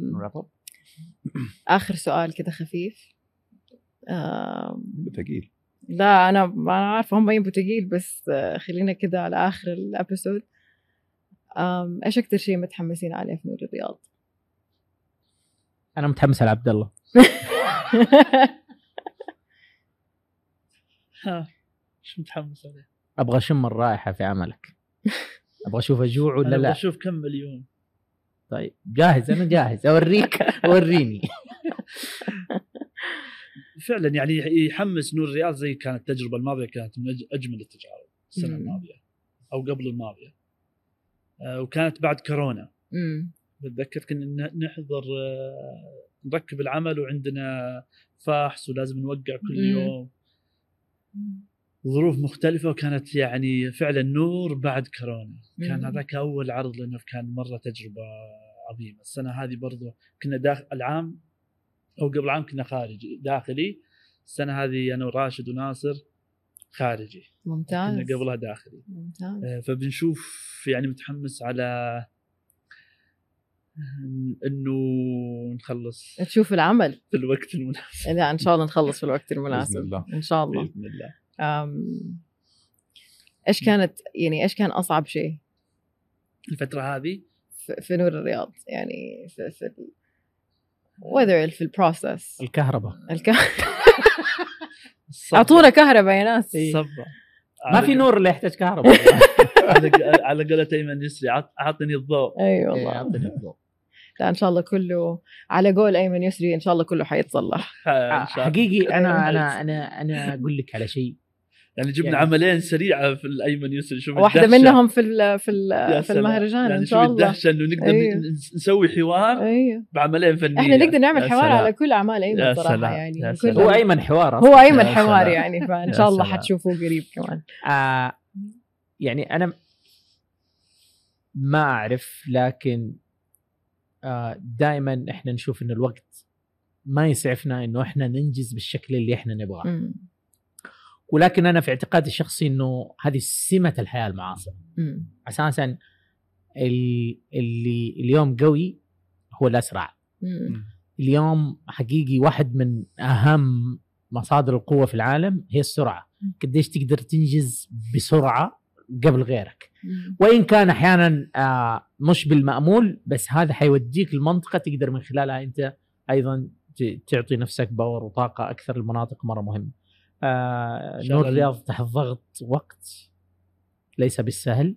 اخر سؤال كذا خفيف ثقيل لا انا انا عارفه هم يبوا ثقيل بس خلينا كذا على اخر الابيسود ايش اكثر شيء متحمسين عليه في نور الرياض؟ انا متحمس على عبد الله شو متحمس عليه؟ ابغى اشم الرائحه في عملك ابغى اشوف اجوع ولا لا؟ اشوف كم مليون طيب جاهز انا جاهز اوريك وريني فعلا يعني يحمس نور الرياض زي كانت التجربه الماضيه كانت من اجمل التجارب السنه الماضيه او قبل الماضيه آه، وكانت بعد كورونا بتذكر كنا نحضر آه، نركب العمل وعندنا فاحص ولازم نوقع كل يوم ظروف مختلفة وكانت يعني فعلا نور بعد كورونا كان هذاك أول عرض لنا كان مرة تجربة عظيمة السنة هذه برضو كنا داخل العام أو قبل عام كنا خارجي داخلي السنة هذه أنا وراشد وناصر خارجي ممتاز كنا قبلها داخلي ممتاز آه، فبنشوف يعني متحمس على انه نخلص تشوف العمل في الوقت المناسب لا ان شاء الله نخلص في الوقت المناسب بإذن الله. ان شاء الله باذن الله ايش كانت يعني ايش كان اصعب شيء الفتره هذه في, نور الرياض يعني في, في ال... whether في البروسس الكهرباء اعطونا كهرباء يا ناس صبا ما في نور اللي يحتاج كهرباء على قولة ايمن يسري اعطني الضوء اي أيوة والله إيه، اعطني الضوء لا ان شاء الله كله على قول ايمن يسري ان شاء الله كله حيتصلح حقيقي انا انا انا انا اقول لك على شيء يعني جبنا يعني عملين سريعه في الايمن يسري شوف واحده منهم في الـ في الـ في المهرجان يعني ان شاء الله الدهشه انه نقدر أيوه. نسوي حوار أيوه. بعملين فنيه احنا نقدر نعمل حوار على كل اعمال ايمن صراحه يعني كل هو ايمن حوار هو ايمن حوار سلام. يعني فان شاء الله حتشوفوه قريب كمان آه يعني انا ما اعرف لكن آه، دائما احنا نشوف ان الوقت ما يسعفنا انه احنا ننجز بالشكل اللي احنا نبغاه ولكن انا في اعتقادي الشخصي انه هذه سمه الحياه المعاصره اساسا اللي اليوم قوي هو الاسرع مم. اليوم حقيقي واحد من اهم مصادر القوه في العالم هي السرعه قديش تقدر تنجز بسرعه قبل غيرك وان كان احيانا آه، مش بالمامول بس هذا حيوديك المنطقه تقدر من خلالها انت ايضا تعطي نفسك باور وطاقه اكثر المناطق مره مهمه آه، نور الرياض تحت ضغط وقت ليس بالسهل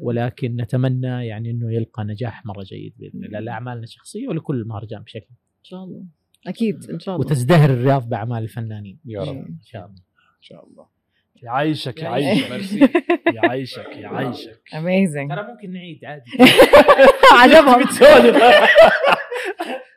ولكن نتمنى يعني انه يلقى نجاح مره جيد باذن الله لاعمالنا الشخصيه ولكل المهرجان بشكل ان شاء الله اكيد ان شاء الله وتزدهر الرياض باعمال الفنانين يا رب ان شاء الله ان شاء الله يعيشك يعيشك يعيشك يعيشك اميزنج ترى ممكن نعيد عادي عجبهم